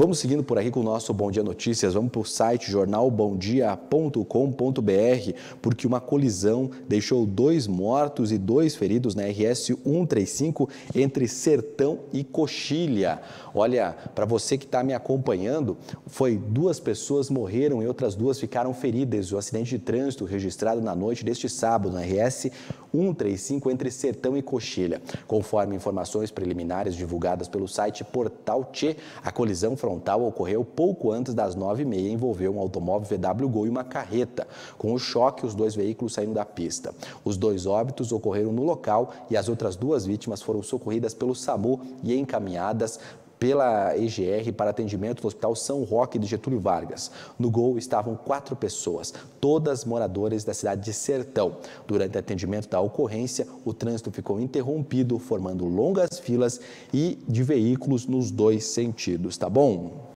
Vamos seguindo por aqui com o nosso Bom Dia Notícias. Vamos para o site jornalbomdia.com.br, porque uma colisão deixou dois mortos e dois feridos na RS 135 entre Sertão e Coxilha. Olha, para você que está me acompanhando, foi duas pessoas morreram e outras duas ficaram feridas. O acidente de trânsito registrado na noite deste sábado na RS 135 entre Sertão e Coxilha. Conforme informações preliminares divulgadas pelo site Portal T, a colisão foi frontal ocorreu pouco antes das 9h30 e envolveu um automóvel VW Gol e uma carreta. Com o choque, os dois veículos saíram da pista. Os dois óbitos ocorreram no local e as outras duas vítimas foram socorridas pelo SAMU e encaminhadas pela EGR para atendimento no Hospital São Roque de Getúlio Vargas. No gol estavam quatro pessoas, todas moradoras da cidade de Sertão. Durante o atendimento da ocorrência, o trânsito ficou interrompido, formando longas filas e de veículos nos dois sentidos, tá bom?